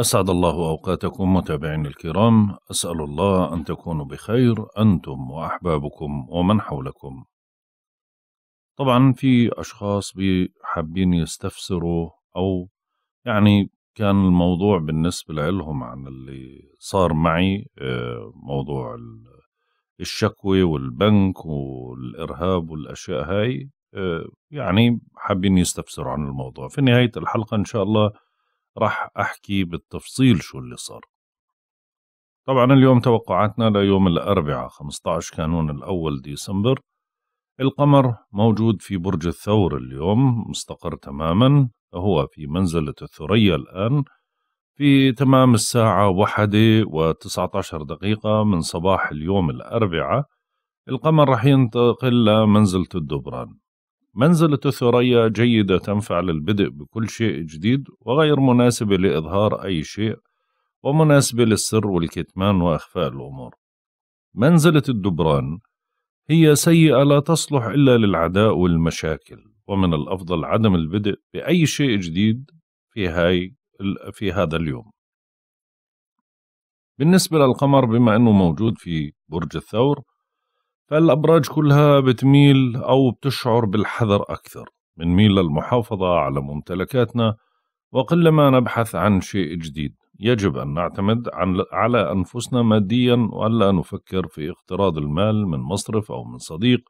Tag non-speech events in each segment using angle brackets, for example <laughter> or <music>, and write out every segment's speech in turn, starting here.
أسعد الله أوقاتكم متابعين الكرام أسأل الله أن تكونوا بخير أنتم وأحبابكم ومن حولكم طبعا في أشخاص حابين يستفسروا أو يعني كان الموضوع بالنسبة لهم عن اللي صار معي آه، موضوع الشكوى والبنك والإرهاب والأشياء هاي آه، يعني حابين يستفسروا عن الموضوع في نهاية الحلقة إن شاء الله راح أحكي بالتفصيل شو اللي صار طبعا اليوم توقعاتنا ليوم الأربعاء 15 كانون الأول ديسمبر القمر موجود في برج الثور اليوم مستقر تماما هو في منزلة الثريا الآن في تمام الساعة واحدة وتسعة عشر دقيقة من صباح اليوم الأربعاء القمر رح ينتقل لمنزلة الدبران منزلة الثريا جيدة تنفع للبدء بكل شيء جديد وغير مناسبة لإظهار أي شيء ومناسبة للسر والكتمان وإخفاء الأمور منزلة الدبران هي سيئة لا تصلح إلا للعداء والمشاكل ومن الأفضل عدم البدء بأي شيء جديد في, هاي في هذا اليوم بالنسبة للقمر بما أنه موجود في برج الثور فالأبراج كلها بتميل أو بتشعر بالحذر أكثر بنميل للمحافظة على ممتلكاتنا وقلما نبحث عن شيء جديد يجب أن نعتمد عن على أنفسنا ماديا وألا نفكر في اقتراض المال من مصرف أو من صديق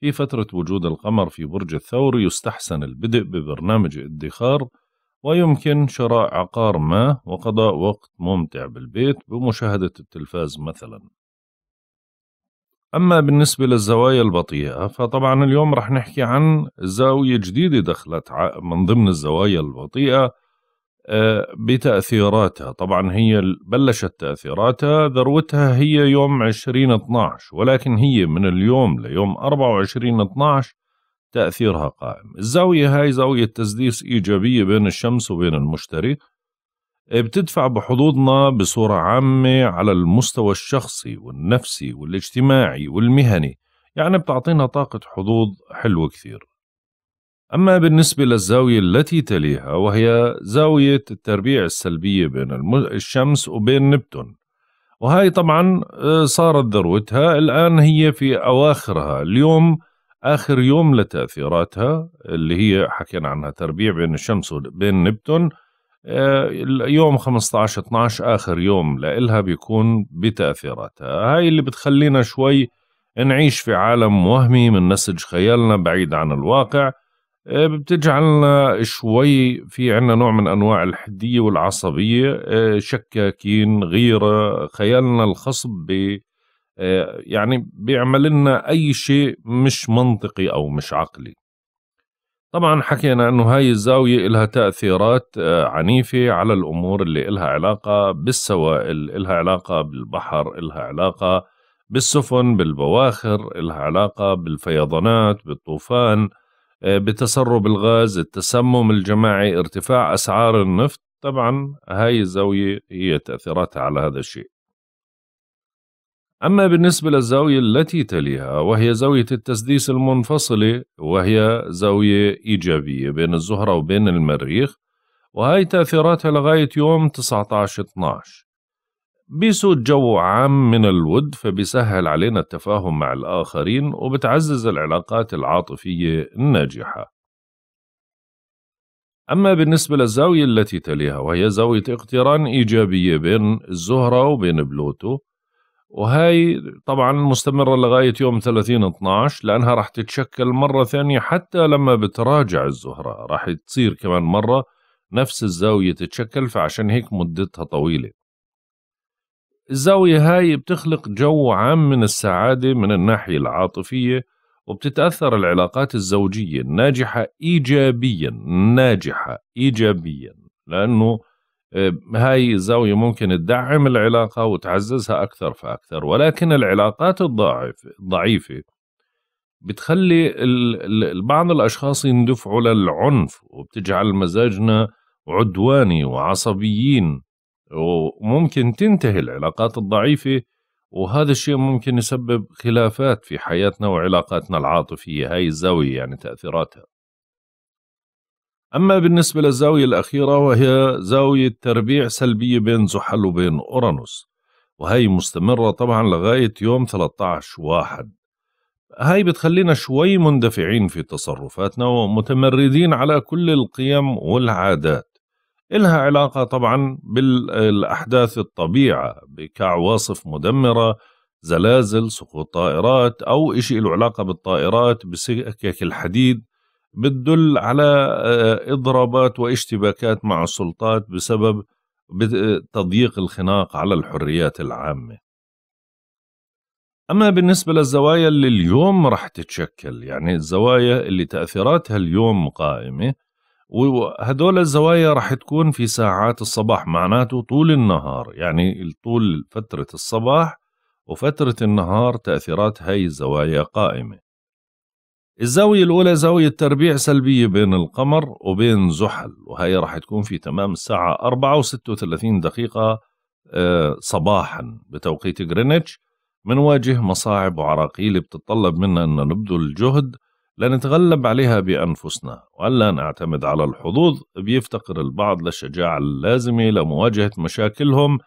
في فترة وجود القمر في برج الثور يستحسن البدء ببرنامج ادخار ويمكن شراء عقار ما وقضاء وقت ممتع بالبيت بمشاهدة التلفاز مثلا أما بالنسبة للزوايا البطيئة فطبعا اليوم رح نحكي عن زاوية جديدة دخلت من ضمن الزوايا البطيئة آه، بتأثيراتها طبعا هي بلشت تأثيراتها ذروتها هي يوم 20-12 ولكن هي من اليوم ليوم 24/12 تأثيرها قائم الزاوية هاي زاوية تسديس إيجابية بين الشمس وبين المشتري بتدفع بحظوظنا بصورة عامة على المستوى الشخصي والنفسي والاجتماعي والمهني يعني بتعطينا طاقة حظوظ حلوة كثير أما بالنسبة للزاوية التي تليها وهي زاوية التربيع السلبية بين الشمس وبين نبتون وهي طبعا آه، صارت ذروتها الآن هي في أواخرها اليوم آخر يوم لتأثيراتها اللي هي حكينا عنها تربيع بين الشمس وبين نبتون آه، يوم 15 12 اخر يوم لإلها بيكون بتاثيراتها هاي اللي بتخلينا شوي نعيش في عالم وهمي من نسج خيالنا بعيد عن الواقع آه، بتجعلنا شوي في عنا نوع من أنواع الحدية والعصبية آه، شكاكين غيرة خيالنا الخصب ب يعني بيعمل لنا أي شيء مش منطقي أو مش عقلي طبعا حكينا أنه هاي الزاوية إلها تأثيرات آه، عنيفة على الأمور اللي إلها علاقة بالسوائل إلها علاقة بالبحر إلها علاقة بالسفن بالبواخر إلها علاقة بالفيضانات بالطوفان آه، بتسرب الغاز التسمم الجماعي ارتفاع أسعار النفط طبعا هاي الزاوية هي تأثيراتها على هذا الشيء أما بالنسبة للزاوية التي تليها وهي زاوية التسديس المنفصلة وهي زاوية إيجابية بين الزهرة وبين المريخ وهي تأثيراتها لغاية يوم 19/12 بيسود جو عام من الود فبيسهل علينا التفاهم مع الآخرين وبتعزز العلاقات العاطفية الناجحة أما بالنسبة للزاوية التي تليها وهي زاوية اقتران إيجابية بين الزهرة وبين بلوتو وهي طبعا مستمرة لغاية يوم 30 12 لأنها راح تتشكل مرة ثانية حتى لما بتراجع الزهرة راح تصير كمان مرة نفس الزاوية تتشكل فعشان هيك مدتها طويلة الزاوية هاي بتخلق جو عام من السعادة من الناحية العاطفية وبتتأثر العلاقات الزوجية الناجحة إيجابيا ناجحة إيجابيا لأنه آه، هاي الزاوية ممكن تدعم العلاقة وتعززها أكثر فأكثر ولكن العلاقات الضعيفة الضعيفة بتخلي بعض الأشخاص يندفعوا للعنف وبتجعل مزاجنا عدواني وعصبيين وممكن تنتهي العلاقات الضعيفة وهذا الشيء ممكن يسبب خلافات في حياتنا وعلاقاتنا العاطفية هاي الزاوية يعني تأثيراتها أما بالنسبة للزاوية الأخيرة وهي زاوية تربيع سلبية بين زحل وبين أورانوس وهي مستمرة طبعا لغاية يوم 13 واحد هاي بتخلينا شوي مندفعين في تصرفاتنا ومتمردين على كل القيم والعادات إلها علاقة طبعا بالأحداث الطبيعة كعواصف مدمرة زلازل سقوط طائرات أو إشي له علاقة بالطائرات بسكك الحديد بتدل على آه، اضرابات واشتباكات مع السلطات بسبب آه، تضييق الخناق على الحريات العامه أما بالنسبة للزوايا اللي اليوم رح تتشكل يعني الزوايا اللي تأثيراتها اليوم قائمة وهدول الزوايا رح تكون في ساعات الصباح معناته طول النهار يعني طول فترة الصباح وفترة النهار تأثيرات هاي الزوايا قائمة الزاوية الأولى زاوية تربيع سلبية بين القمر وبين زحل وهي راح تكون في تمام الساعة 4 و 36 دقيقة آه، صباحا بتوقيت غرينتش منواجه مصاعب وعراقيل بتتطلب منا أن نبذل جهد لنتغلب عليها بأنفسنا وألا نعتمد على الحظوظ بيفتقر البعض للشجاعة اللازمة لمواجهة مشاكلهم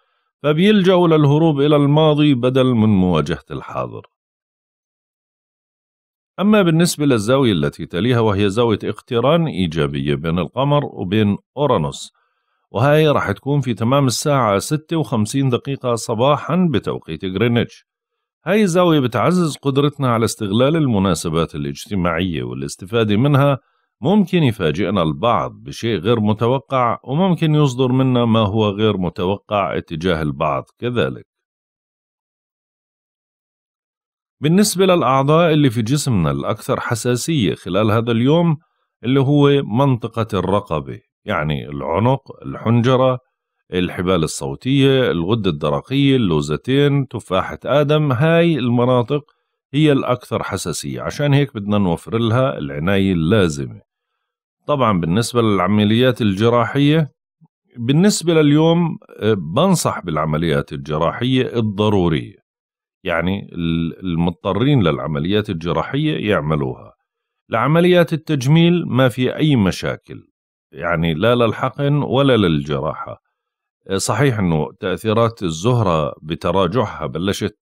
فبيلجأوا للهروب إلى الماضي بدل من مواجهة الحاضر أما بالنسبة للزاوية التي تليها وهي زاوية اقتران إيجابية بين القمر وبين أورانوس وهي راح تكون في تمام الساعة 56 دقيقة صباحا بتوقيت غرينتش هاي الزاوية بتعزز قدرتنا على استغلال المناسبات الاجتماعية والاستفادة منها ممكن يفاجئنا البعض بشيء غير متوقع وممكن يصدر منا ما هو غير متوقع اتجاه البعض كذلك بالنسبة للأعضاء اللي في جسمنا الأكثر حساسية خلال هذا اليوم اللي هو منطقة الرقبة يعني العنق، الحنجرة، الحبال الصوتية، الغدة الدرقية، اللوزتين، تفاحة آدم هاي المناطق هي الأكثر حساسية عشان هيك بدنا نوفر لها العناية اللازمة طبعا بالنسبة للعمليات الجراحية بالنسبة لليوم آه، بنصح بالعمليات الجراحية الضرورية يعني المضطرين للعمليات الجراحية يعملوها لعمليات التجميل ما في أي مشاكل يعني لا للحقن ولا للجراحة آه، صحيح أنه تأثيرات الزهرة بتراجعها بلشت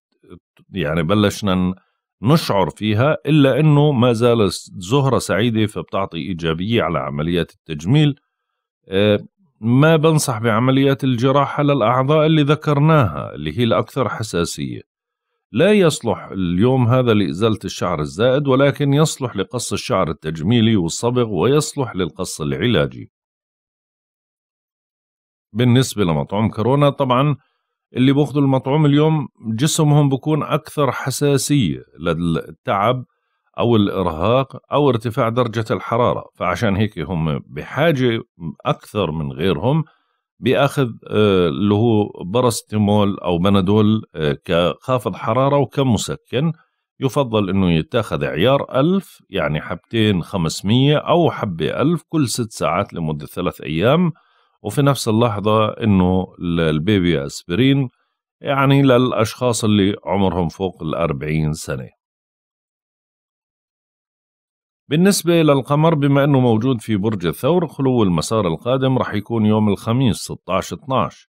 يعني بلشنا نشعر فيها إلا أنه ما زال الزهرة سعيدة فبتعطي إيجابية على عمليات التجميل آه، ما بنصح بعمليات الجراحة للأعضاء اللي ذكرناها اللي هي الأكثر حساسية لا يصلح اليوم هذا لإزالة الشعر الزائد ولكن يصلح لقص الشعر التجميلي والصبغ ويصلح للقص العلاجي بالنسبة لمطعوم كورونا طبعا اللي بياخذوا المطعوم اليوم جسمهم بكون أكثر حساسية للتعب أو الإرهاق أو ارتفاع درجة الحرارة فعشان هيك هم بحاجة أكثر من غيرهم بياخذ آه، اللي هو باراستيمول او بنادول آه، كخافض حراره وكمسكن يفضل انه يتاخذ عيار 1000 يعني حبتين 500 او حبه 1000 كل ست ساعات لمده ثلاث ايام وفي نفس اللحظه انه البيبي اسبرين يعني للاشخاص اللي عمرهم فوق ال 40 سنه بالنسبة للقمر بما أنه موجود في برج الثور خلو المسار القادم رح يكون يوم الخميس 16-12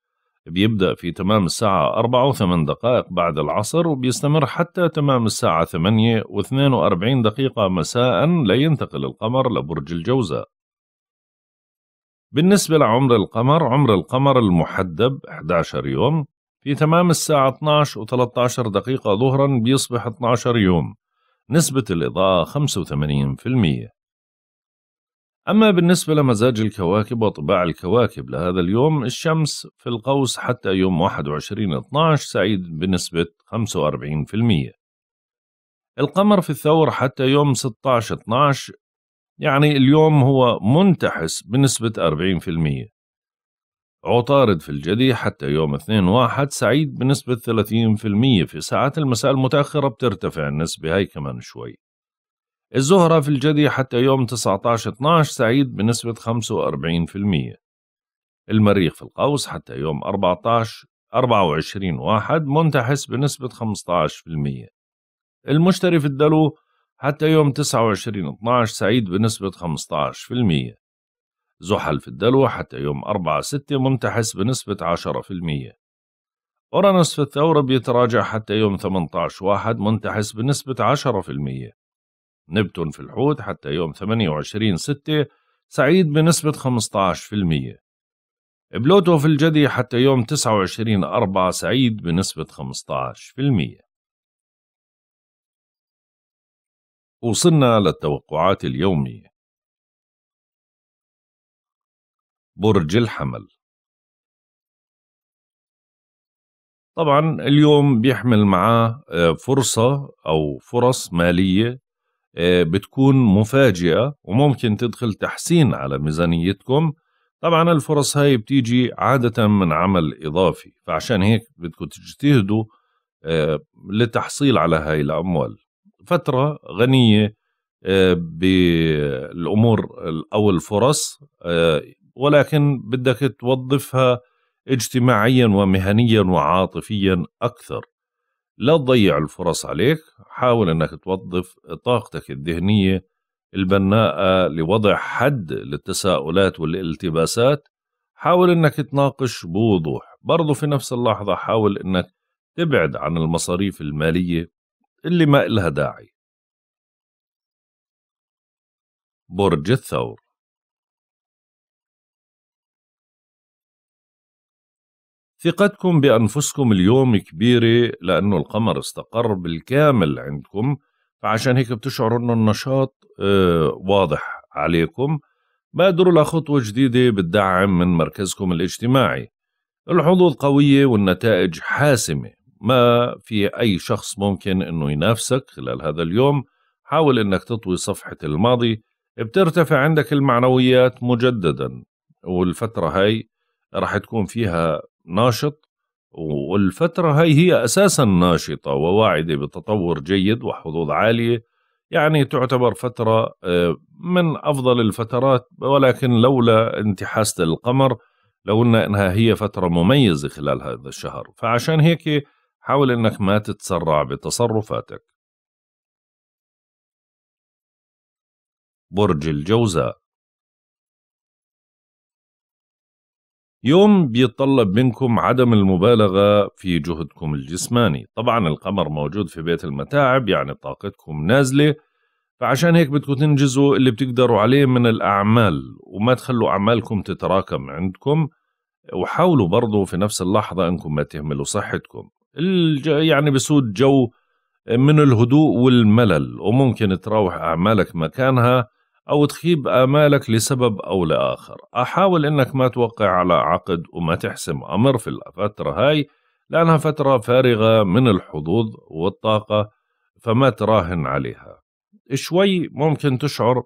بيبدأ في تمام الساعة 4 و8 دقائق بعد العصر وبيستمر حتى تمام الساعة 8 و42 دقيقة مساء لينتقل القمر لبرج الجوزاء بالنسبة لعمر القمر عمر القمر المحدب 11 يوم في تمام الساعة 12 و13 دقيقة ظهرا بيصبح 12 يوم نسبة الإضاءة 85% أما بالنسبة لمزاج الكواكب وطباع الكواكب لهذا اليوم الشمس في القوس حتى يوم 21/12 سعيد بنسبة 45% القمر في الثور حتى يوم 16/12 يعني اليوم هو منتحس بنسبة 40% عطارد في الجدي حتى يوم 2 واحد سعيد بنسبة 30% في ساعات المساء المتأخرة بترتفع النسبة هاي كمان شوي الزهرة في الجدي حتى يوم 19 12 سعيد بنسبة 45% المريخ في القوس حتى يوم 14 24 واحد منتحس بنسبة 15% المشتري في الدلو حتى يوم 29 12 سعيد بنسبة 15% زحل في الدلو حتى يوم 4/6 منتحس بنسبة 10% أورانوس في الثور بيتراجع حتى يوم 18/1 منتحس بنسبة 10% نبتون في الحوت حتى يوم 28/6 سعيد بنسبة 15% بلوتو في الجدي حتى يوم 29/4 سعيد بنسبة 15% وصلنا للتوقعات اليومية برج الحمل طبعا اليوم بيحمل معاه آه، فرصة أو فرص مالية آه، بتكون مفاجئة وممكن تدخل تحسين على ميزانيتكم طبعا الفرص هاي بتيجي عادة من عمل إضافي فعشان هيك بدكم تجتهدوا للتحصيل آه، على هاي الأموال فترة غنية بالأمور أو الفرص ولكن بدك توظفها اجتماعيا ومهنيا وعاطفيا أكثر لا تضيع الفرص عليك حاول أنك توظف طاقتك الذهنية البناءة لوضع حد للتساؤلات والالتباسات حاول أنك تناقش بوضوح برضو في نفس اللحظة حاول أنك تبعد عن المصاريف المالية اللي ما إلها داعي برج الثور ثقتكم بأنفسكم اليوم كبيرة لأنه القمر استقر بالكامل عندكم فعشان هيك بتشعروا أنه النشاط آه، واضح عليكم بادروا لخطوة جديدة بالدعم من مركزكم الاجتماعي الحظوظ قوية والنتائج حاسمة ما في أي شخص ممكن أنه ينافسك خلال هذا اليوم حاول أنك تطوي صفحة الماضي بترتفع عندك المعنويات مجددا والفترة هاي رح تكون فيها ناشط والفترة هاي هي أساسا ناشطة وواعدة بتطور جيد وحظوظ عالية يعني تعتبر فترة آه، من أفضل الفترات ولكن لولا انتحاسة القمر لو قلنا إنها هي فترة مميزة خلال هذا الشهر فعشان هيك حاول إنك ما تتسرع بتصرفاتك برج الجوزاء يوم بيتطلب منكم عدم المبالغة في جهدكم الجسماني طبعا القمر موجود في بيت المتاعب يعني طاقتكم نازلة فعشان هيك بدكم تنجزوا اللي بتقدروا عليه من الأعمال وما تخلوا أعمالكم تتراكم عندكم وحاولوا برضو في نفس اللحظة أنكم ما تهملوا صحتكم يعني بسود جو من الهدوء والملل وممكن تراوح أعمالك مكانها أو تخيب آمالك لسبب أو لآخر أحاول أنك ما توقع على عقد وما تحسم أمر في الفترة هاي لأنها فترة فارغة من الحظوظ والطاقة فما تراهن عليها شوي ممكن تشعر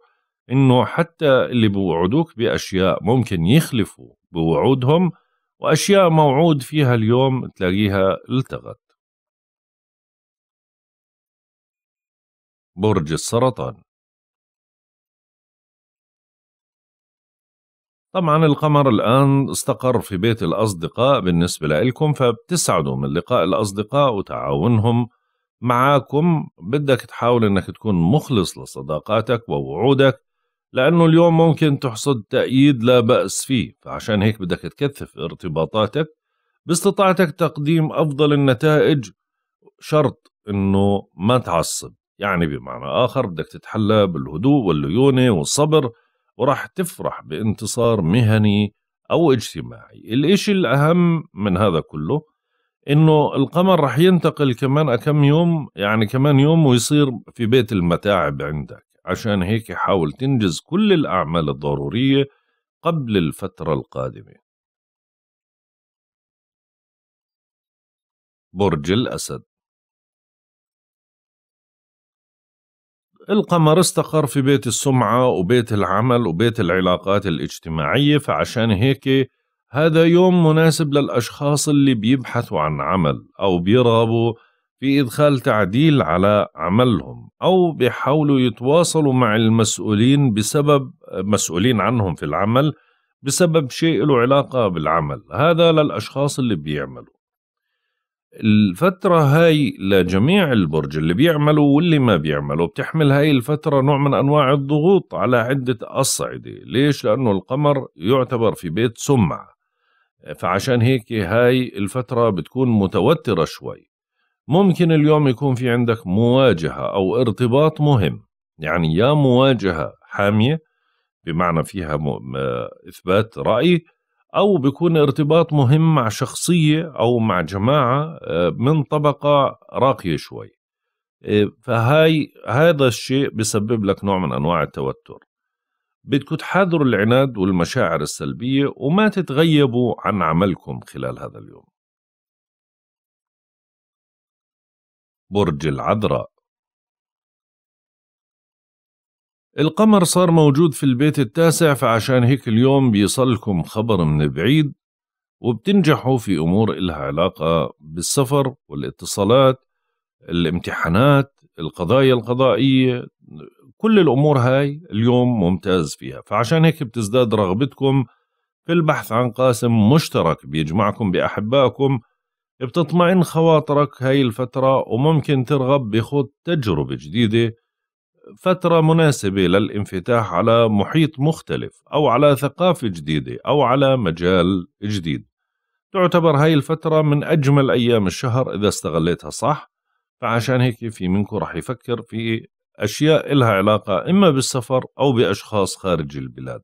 أنه حتى اللي بوعدوك بأشياء ممكن يخلفوا بوعودهم وأشياء موعود فيها اليوم تلاقيها التغت برج السرطان طبعا القمر الآن استقر في بيت الأصدقاء بالنسبة لكم فبتسعدوا من لقاء الأصدقاء وتعاونهم معاكم بدك تحاول أنك تكون مخلص لصداقاتك ووعودك لأنه اليوم ممكن تحصد تأييد لا بأس فيه فعشان هيك بدك تكثف ارتباطاتك باستطاعتك تقديم أفضل النتائج شرط أنه ما تعصب يعني بمعنى آخر بدك تتحلى بالهدوء والليونة والصبر وراح تفرح بانتصار مهني أو اجتماعي الإشي الأهم من هذا كله إنه القمر رح ينتقل كمان كم يوم يعني كمان يوم ويصير في بيت المتاعب عندك عشان هيك حاول تنجز كل الأعمال الضرورية قبل الفترة القادمة برج الأسد القمر استقر في بيت السمعة وبيت العمل وبيت العلاقات الاجتماعية فعشان هيك هذا يوم مناسب للأشخاص اللي بيبحثوا عن عمل أو بيرغبوا في إدخال تعديل على عملهم أو بيحاولوا يتواصلوا مع المسؤولين بسبب مسؤولين عنهم في العمل بسبب شيء له علاقة بالعمل هذا للأشخاص اللي بيعملوا الفترة هاي لجميع البرج اللي بيعملوا واللي ما بيعملوا بتحمل هاي الفترة نوع من أنواع الضغوط على عدة أصعدة ليش؟ لأنه القمر يعتبر في بيت سمع فعشان هيك هاي الفترة بتكون متوترة شوي ممكن اليوم يكون في عندك مواجهة أو ارتباط مهم يعني يا مواجهة حامية بمعنى فيها إثبات رأي أو بيكون ارتباط مهم مع شخصية أو مع جماعة آه، من طبقة راقية شوي آه، فهاي هذا الشيء بسبب لك نوع من أنواع التوتر بدكم تحاذروا العناد والمشاعر السلبية وما تتغيبوا عن عملكم خلال هذا اليوم برج العذراء القمر صار موجود في البيت التاسع فعشان هيك اليوم بيصلكم خبر من بعيد وبتنجحوا في أمور إلها علاقة بالسفر والاتصالات الامتحانات القضايا القضائية كل الأمور هاي اليوم ممتاز فيها فعشان هيك بتزداد رغبتكم في البحث عن قاسم مشترك بيجمعكم بأحبائكم بتطمئن خواطرك هاي الفترة وممكن ترغب بخوض تجربة جديدة فترة مناسبة للانفتاح على محيط مختلف أو على ثقافة جديدة أو على مجال جديد تعتبر هاي الفترة من أجمل أيام الشهر إذا استغليتها صح فعشان هيك في منكم رح يفكر في أشياء إلها علاقة إما بالسفر أو بأشخاص خارج البلاد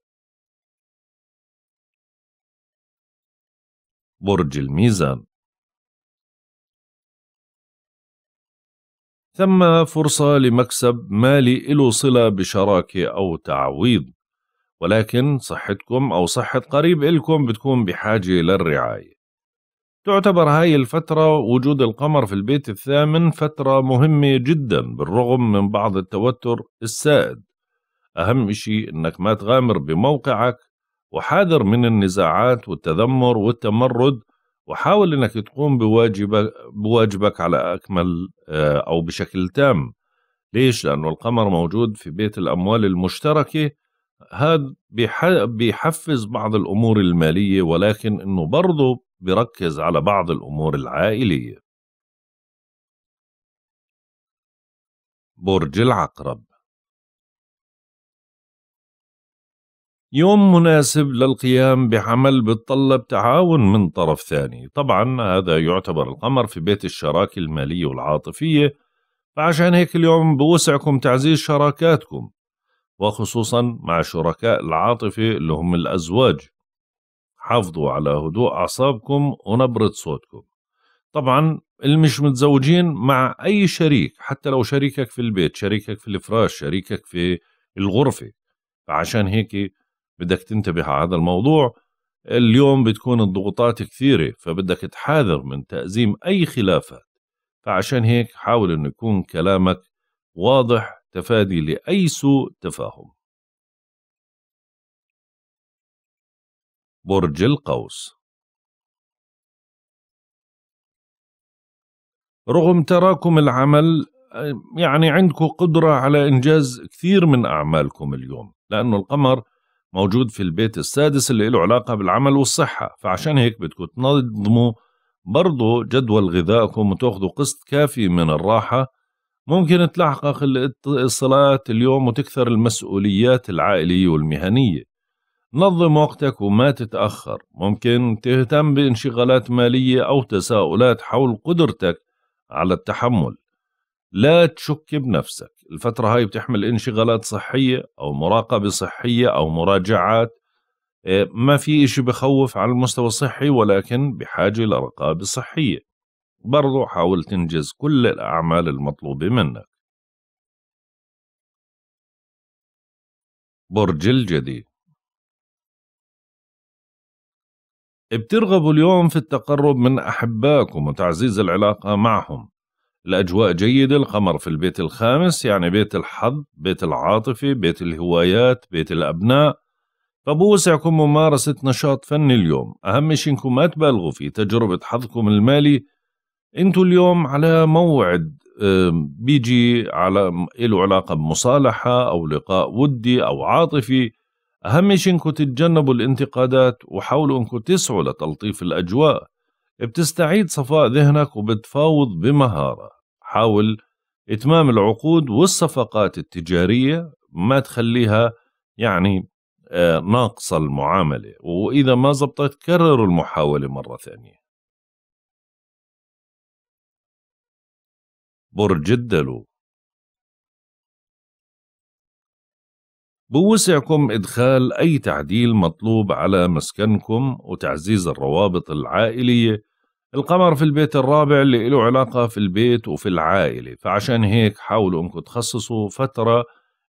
برج الميزان ثم فرصة لمكسب مالي له صلة بشراكة أو تعويض ولكن صحتكم أو صحة قريب إلكم بتكون بحاجة للرعاية تعتبر هاي الفترة وجود القمر في البيت الثامن فترة مهمة جدا بالرغم من بعض التوتر السائد أهم شيء أنك ما تغامر بموقعك وحاذر من النزاعات والتذمر والتمرد وحاول انك تقوم بواجبك بواجبك على اكمل آه، او بشكل تام ليش لانه القمر موجود في بيت الاموال المشتركه هذا بيحفز بعض الامور الماليه ولكن انه برضه بركز على بعض الامور العائليه برج العقرب يوم مناسب للقيام بعمل بتطلب تعاون من طرف ثاني طبعا هذا يعتبر القمر في بيت الشراكة المالية والعاطفية فعشان هيك اليوم بوسعكم تعزيز شراكاتكم وخصوصا مع شركاء العاطفة اللي هم الأزواج حافظوا على هدوء أعصابكم ونبرة صوتكم طبعا اللي مش متزوجين مع أي شريك حتى لو شريكك في البيت شريكك في الفراش شريكك في الغرفة فعشان هيك بدك تنتبه على هذا الموضوع اليوم بتكون الضغوطات كثيرة فبدك تحاذر من تأزيم أي خلافات فعشان هيك حاول أنه يكون كلامك واضح تفادي لأي سوء تفاهم برج القوس رغم تراكم العمل يعني عندكم قدرة على إنجاز كثير من أعمالكم اليوم لأنه القمر موجود في البيت السادس اللي له علاقة بالعمل والصحة فعشان هيك بدكم تنظموا برضو جدول غذائكم وتاخذوا قسط كافي من الراحة ممكن تلاحقك الاتصالات اليوم وتكثر المسؤوليات العائلية والمهنية نظم وقتك وما تتأخر ممكن تهتم بانشغالات مالية أو تساؤلات حول قدرتك على التحمل لا تشك بنفسك الفترة هاي بتحمل انشغالات صحية أو مراقبة صحية أو مراجعات آه، ما في إشي بخوف على المستوى الصحي ولكن بحاجة لرقابة صحية برضو حاول تنجز كل الأعمال المطلوبة منك برج الجدي بترغبوا اليوم في التقرب من أحباكم وتعزيز العلاقة معهم الأجواء جيدة القمر في البيت الخامس يعني بيت الحظ بيت العاطفة بيت الهوايات بيت الأبناء فبوسعكم ممارسة نشاط فني اليوم أهم شيء إنكم ما تبالغوا في تجربة حظكم المالي أنتوا اليوم على موعد بيجي على له علاقة بمصالحة أو لقاء ودي أو عاطفي أهم شيء إنكم تتجنبوا الانتقادات وحاولوا إنكم تسعوا لتلطيف الأجواء بتستعيد صفاء ذهنك وبتفاوض بمهارة حاول إتمام العقود والصفقات التجارية ما تخليها يعني آه، ناقصة المعاملة وإذا ما زبطت كرر المحاولة مرة ثانية برج الدلو بوسعكم إدخال أي تعديل مطلوب على مسكنكم وتعزيز الروابط العائلية القمر في البيت الرابع اللي له علاقة في البيت وفي العائلة فعشان هيك حاولوا انكم تخصصوا فترة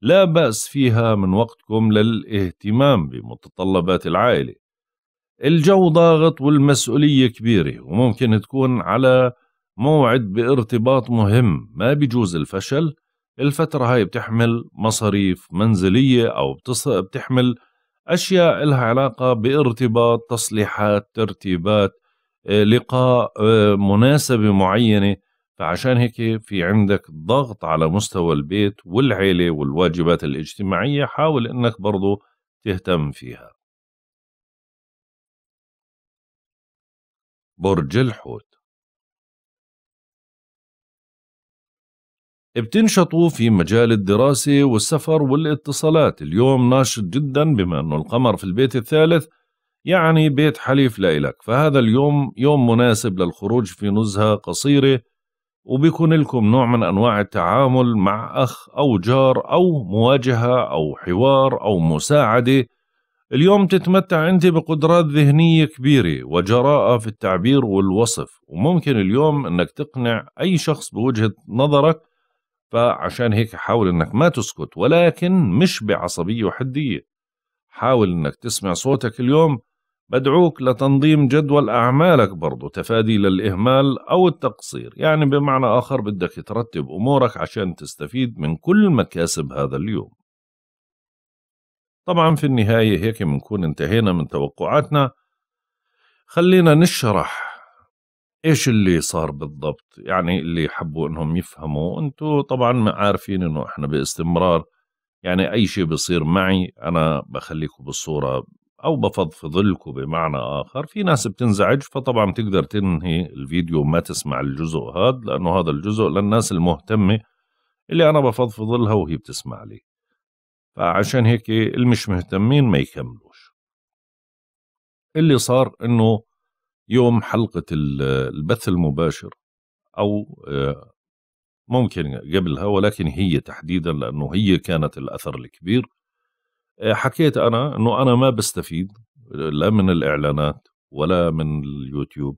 لا بأس فيها من وقتكم للاهتمام بمتطلبات العائلة الجو ضاغط والمسؤولية كبيرة وممكن تكون على موعد بارتباط مهم ما بيجوز الفشل الفترة هاي بتحمل مصاريف منزلية أو بتحمل أشياء لها علاقة بارتباط تصليحات ترتيبات لقاء آه، مناسبة معينة فعشان هيك في عندك ضغط على مستوى البيت والعيلة والواجبات الاجتماعية حاول انك برضو تهتم فيها برج الحوت بتنشطوا في مجال الدراسة والسفر والاتصالات اليوم ناشط جدا بما أنه القمر في البيت الثالث يعني بيت حليف لإلك فهذا اليوم يوم مناسب للخروج في نزهة قصيرة وبيكون لكم نوع من أنواع التعامل مع أخ أو جار أو مواجهة أو حوار أو مساعدة اليوم تتمتع أنت بقدرات ذهنية كبيرة وجراءة في التعبير والوصف وممكن اليوم أنك تقنع أي شخص بوجهة نظرك فعشان هيك حاول أنك ما تسكت ولكن مش بعصبية وحدية حاول أنك تسمع صوتك اليوم بدعوك لتنظيم جدول أعمالك برضو تفادي للإهمال أو التقصير يعني بمعنى آخر بدك ترتب أمورك عشان تستفيد من كل مكاسب هذا اليوم طبعا في النهاية هيك بنكون انتهينا من توقعاتنا خلينا نشرح ايش اللي صار بالضبط يعني اللي حبوا انهم يفهموا انتوا طبعا عارفين انه احنا باستمرار يعني اي شيء بصير معي انا بخليكم بالصورة أو بفضفض لكم بمعنى آخر في ناس بتنزعج فطبعا بتقدر تنهي الفيديو وما تسمع الجزء هذا لأنه هذا الجزء للناس المهتمة اللي أنا بفضفض لها وهي بتسمع لي فعشان هيك المش مهتمين ما يكملوش اللي صار انه يوم حلقة البث المباشر أو آه، ممكن قبلها ولكن هي تحديدا لأنه هي كانت الأثر الكبير حكيت انا انه انا ما بستفيد لا من الاعلانات ولا من اليوتيوب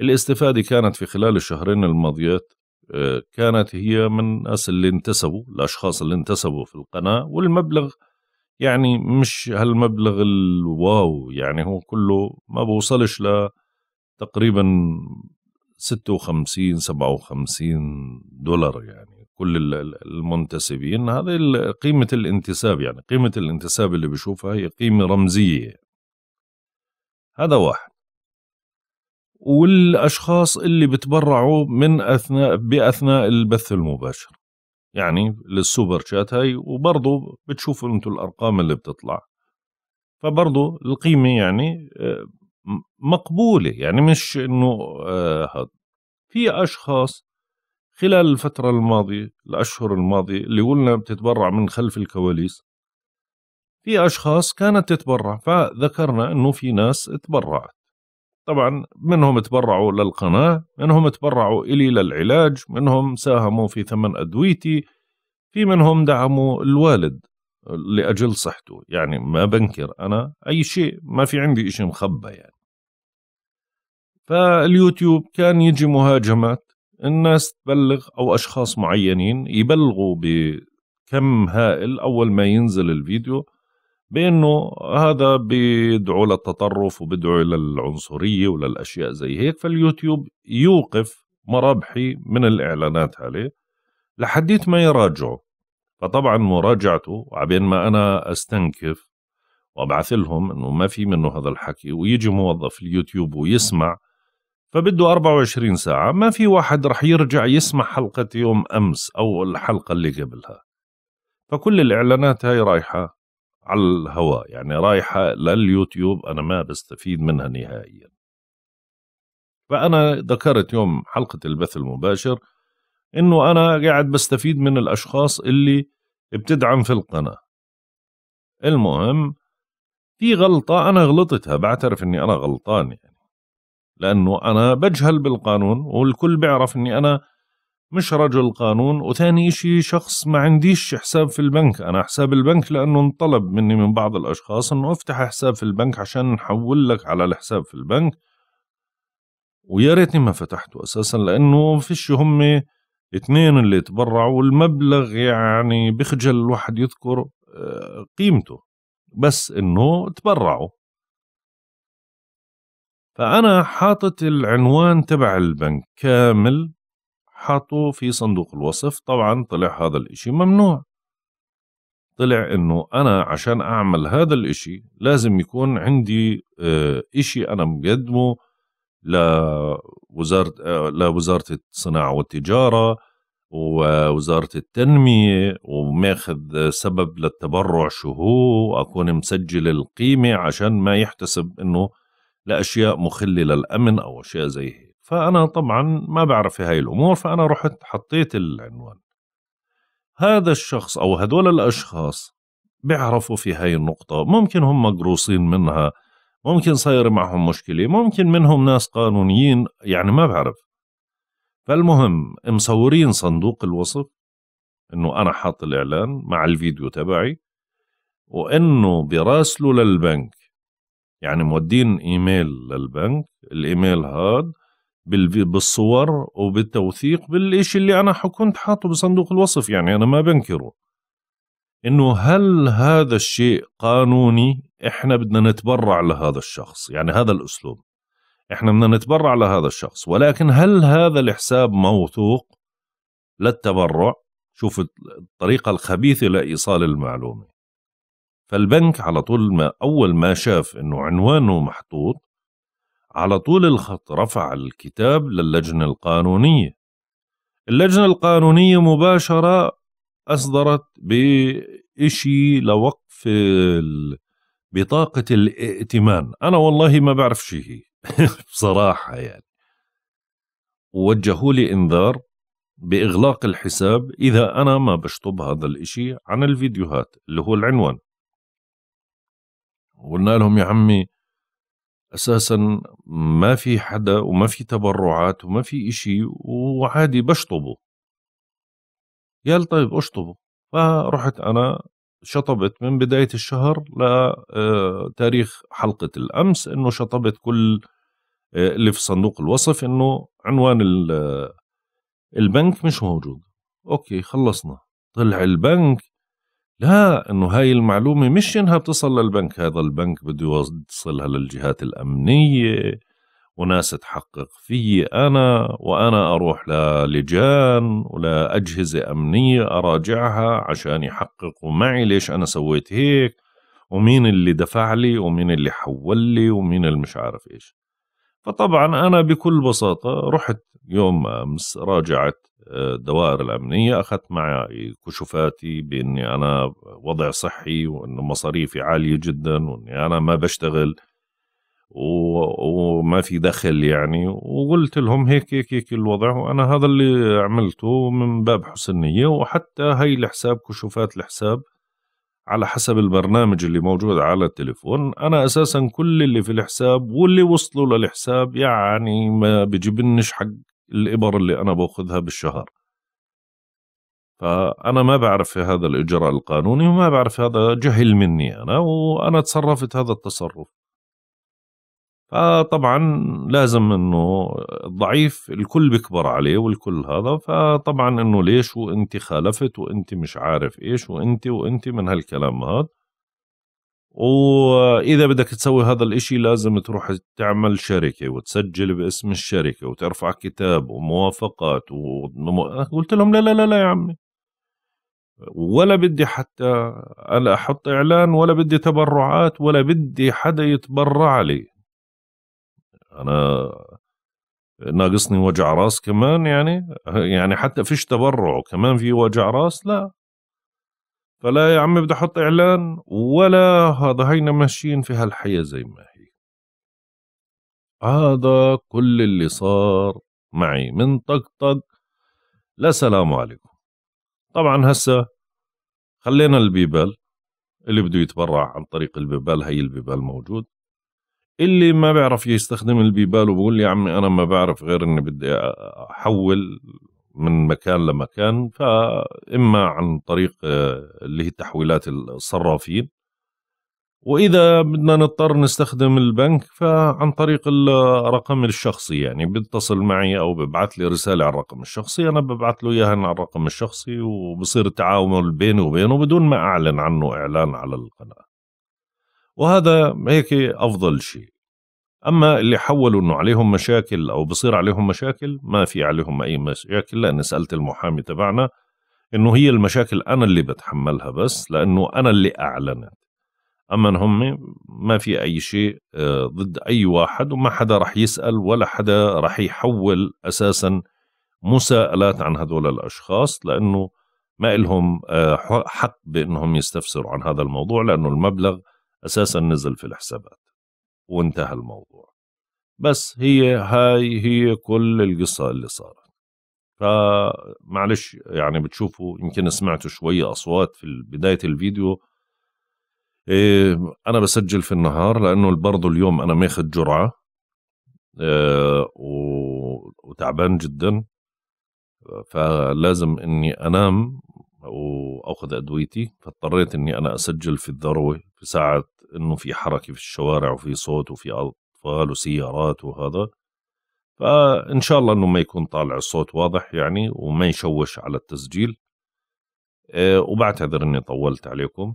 الاستفادة كانت في خلال الشهرين الماضيات آه، كانت هي من الناس اللي انتسبوا الأشخاص اللي انتسبوا في القناة والمبلغ يعني مش هالمبلغ الواو يعني هو كله ما بوصلش ل تقريبا 56 57 دولار يعني كل المنتسبين هذا قيمة الانتساب يعني قيمة الانتساب اللي بشوفها هي قيمة رمزية هذا واحد والأشخاص اللي بتبرعوا من أثناء بأثناء البث المباشر يعني للسوبر شات هاي وبرضه بتشوفوا انتم الأرقام اللي بتطلع فبرضه القيمة يعني آه، مقبولة يعني مش انه هذا آه، في أشخاص خلال الفترة الماضية الأشهر الماضية اللي قلنا بتتبرع من خلف الكواليس في أشخاص كانت تتبرع فذكرنا أنه في ناس تبرعت طبعا منهم تبرعوا للقناة منهم تبرعوا إلي للعلاج منهم ساهموا في ثمن أدويتي في منهم دعموا الوالد لأجل صحته يعني ما بنكر أنا أي شيء ما في عندي إشي مخبى يعني فاليوتيوب كان يجي مهاجمات الناس تبلغ أو أشخاص معينين يبلغوا بكم هائل أول ما ينزل الفيديو بأنه هذا بيدعو للتطرف وبيدعو للعنصرية وللأشياء زي هيك فاليوتيوب يوقف مرابحي من الإعلانات عليه لحديت ما يراجعه فطبعا مراجعته عبين ما أنا أستنكف وابعث لهم انه ما في منه هذا الحكي ويجي موظف اليوتيوب ويسمع فبده 24 ساعة ما في واحد رح يرجع يسمع حلقة يوم أمس أو الحلقة اللي قبلها فكل الإعلانات هاي رايحة على الهواء يعني رايحة لليوتيوب أنا ما بستفيد منها نهائيا فأنا ذكرت يوم حلقة البث المباشر إنه أنا قاعد بستفيد من الأشخاص اللي بتدعم في القناة المهم في غلطة أنا غلطتها بعترف إني أنا غلطان يعني لأنه أنا بجهل بالقانون والكل بيعرف أني أنا مش رجل قانون وثاني إشي شخص ما عنديش حساب في البنك أنا حساب البنك لأنه انطلب مني من بعض الأشخاص أنه افتح حساب في البنك عشان نحول لك على الحساب في البنك ويا ريتني ما فتحته أساسا لأنه فيش هم اثنين اللي تبرعوا والمبلغ يعني بخجل الواحد يذكر آه، قيمته بس انه تبرعوا فأنا حاطط العنوان تبع البنك كامل حاطه في صندوق الوصف طبعا طلع هذا الإشي ممنوع طلع انه انا عشان اعمل هذا الاشي لازم يكون عندي آه، اشي انا مقدمه لوزارة آه، لوزارة الصناعة والتجارة ووزارة التنمية وماخذ سبب للتبرع شو هو أكون مسجل القيمة عشان ما يحتسب إنه لأشياء مخلة للأمن أو أشياء زي هيك فأنا طبعا ما بعرف في هاي الأمور فأنا رحت حطيت العنوان هذا الشخص أو هدول الأشخاص بيعرفوا في هاي النقطة ممكن هم مقروصين منها ممكن صاير معهم مشكلة ممكن منهم ناس قانونيين يعني ما بعرف فالمهم مصورين صندوق الوصف انه انا حاط الاعلان مع الفيديو تبعي وانه براسله للبنك يعني مودين ايميل للبنك الايميل هاد بالصور وبالتوثيق بالإشي اللي أنا كنت حاطه بصندوق الوصف يعني أنا ما بنكره إنه هل هذا الشيء قانوني إحنا بدنا نتبرع لهذا الشخص يعني هذا الأسلوب إحنا بدنا نتبرع لهذا الشخص ولكن هل هذا الحساب موثوق للتبرع شوف الطريقة الخبيثة لإيصال المعلومة فالبنك على طول ما أول ما شاف أنه عنوانه محطوط على طول الخط رفع الكتاب للجنة القانونية اللجنة القانونية مباشرة أصدرت بإشي لوقف بطاقة الائتمان أنا والله ما بعرف شو هي <laughs> بصراحة يعني ووجهوا لي إنذار بإغلاق الحساب إذا أنا ما بشطب هذا الإشي عن الفيديوهات اللي هو العنوان وقلنا لهم يا عمي اساسا ما في حدا وما في تبرعات وما في اشي وعادي بشطبه قال طيب اشطبه فرحت انا شطبت من بداية الشهر لتاريخ آه، حلقة الأمس أنه شطبت كل آه، اللي في صندوق الوصف أنه عنوان آه، البنك مش موجود أوكي خلصنا طلع البنك لا انه هاي المعلومه مش انها بتصل للبنك هذا البنك بده يوصلها للجهات الامنيه وناس تحقق في انا وانا اروح للجان ولا اجهزه امنيه اراجعها عشان يحققوا معي ليش انا سويت هيك ومين اللي دفع لي ومين اللي حول لي ومين اللي مش عارف ايش فطبعا انا بكل بساطه رحت يوم امس راجعت الدوائر الأمنية أخذت معي كشوفاتي بإني أنا وضع صحي وإنه مصاريفي عالية جدا وإني أنا ما بشتغل وما في دخل يعني وقلت لهم هيك هيك هيك الوضع وأنا هذا اللي عملته من باب حسن نية وحتى هي الحساب كشوفات الحساب على حسب البرنامج اللي موجود على التليفون أنا أساسا كل اللي في الحساب واللي وصلوا للحساب يعني ما بجبنش حق الإبر اللي أنا باخذها بالشهر فأنا ما بعرف هذا الإجراء القانوني وما بعرف هذا جهل مني أنا وأنا تصرفت هذا التصرف فطبعا لازم انه الضعيف الكل بيكبر عليه والكل هذا فطبعا انه ليش وانت خالفت وانت مش عارف ايش وانت وانت من هالكلام هذا واذا بدك تسوي هذا الاشي لازم تروح تعمل شركه وتسجل باسم الشركه وترفع كتاب وموافقات ونمو... قلت لهم لا لا لا لا يا عمي ولا بدي حتى انا احط اعلان ولا بدي تبرعات ولا بدي حدا يتبرع لي انا ناقصني وجع راس كمان يعني يعني حتى فيش تبرع كمان في وجع راس لا فلا يا عمي بدي احط اعلان ولا هذا هينا ماشيين في هالحياه زي ما هي هذا كل اللي صار معي من طقطق لا سلام عليكم طبعا هسه خلينا البيبال اللي بده يتبرع عن طريق البيبال هي البيبال موجود اللي ما بيعرف يستخدم البيبال وبقول لي يا عمي انا ما بعرف غير اني بدي احول من مكان لمكان فإما عن طريق آه، اللي هي تحويلات الصرافين وإذا بدنا نضطر نستخدم البنك فعن طريق الرقم آه، الشخصي يعني بيتصل معي أو ببعث لي رسالة على الرقم الشخصي أنا ببعث له إياها على الرقم الشخصي وبصير التعامل بيني وبينه بدون ما أعلن عنه إعلان على القناة وهذا هيك أفضل شيء اما اللي حولوا انه عليهم مشاكل او بصير عليهم مشاكل ما في عليهم اي مشاكل لان سالت المحامي تبعنا انه هي المشاكل انا اللي بتحملها بس لانه انا اللي اعلنت اما هم ما في اي شيء آه، ضد اي واحد وما حدا رح يسال ولا حدا رح يحول اساسا مساءلات عن هذول الاشخاص لانه ما لهم آه، حق بانهم يستفسروا عن هذا الموضوع لانه المبلغ اساسا نزل في الحسابات وانتهى الموضوع بس هي هاي هي كل القصة اللي صارت فمعلش يعني بتشوفوا يمكن سمعتوا شوية أصوات في بداية الفيديو إيه أنا بسجل في النهار لأنه برضه اليوم أنا ماخذ جرعة إيه وتعبان جدا فلازم إني أنام وأخذ أدويتي فاضطريت إني أنا أسجل في الذروة في ساعة انه في حركه في الشوارع وفي صوت وفي اطفال وسيارات وهذا فان شاء الله انه ما يكون طالع الصوت واضح يعني وما يشوش على التسجيل أه وبعتذر اني طولت عليكم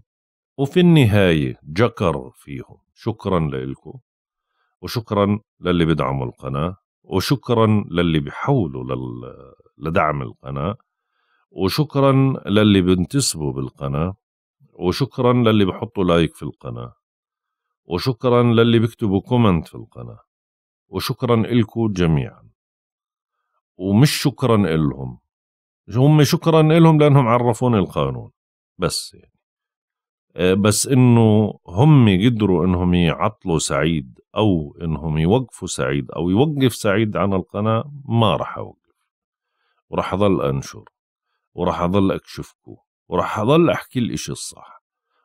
وفي النهايه جكر فيهم شكرا لكم وشكرا للي بدعموا القناه وشكرا للي بيحولوا لل... لدعم القناه وشكرا للي بنتسبوا بالقناه وشكرا للي بحطوا لايك في القناه وشكرا للي بيكتبوا كومنت في القناة وشكرا إلكم جميعا ومش شكرا إلهم هم شكرا إلهم لأنهم عرفوني القانون بس يعني آه، بس إنه هم قدروا إنهم يعطلوا سعيد أو إنهم يوقفوا سعيد أو يوقف سعيد عن القناة ما راح أوقف وراح أظل أنشر وراح أظل أكشفكم وراح أظل أحكي الإشي الصح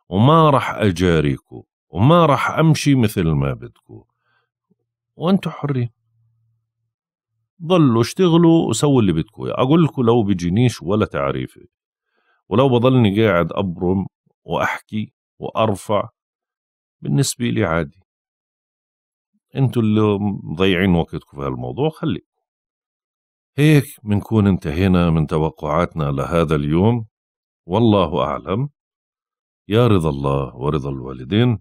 وما راح أجاريكم وما راح أمشي مثل ما بدكو وأنتوا حرين ضلوا اشتغلوا وسووا اللي بدكو أقول لكم لو بيجينيش ولا تعريفة ولو بضلني قاعد أبرم وأحكي وأرفع بالنسبة لي عادي انتوا اللي مضيعين وقتكم في هالموضوع خلي هيك منكون انتهينا من توقعاتنا لهذا اليوم والله أعلم يا رضا الله ورضا الوالدين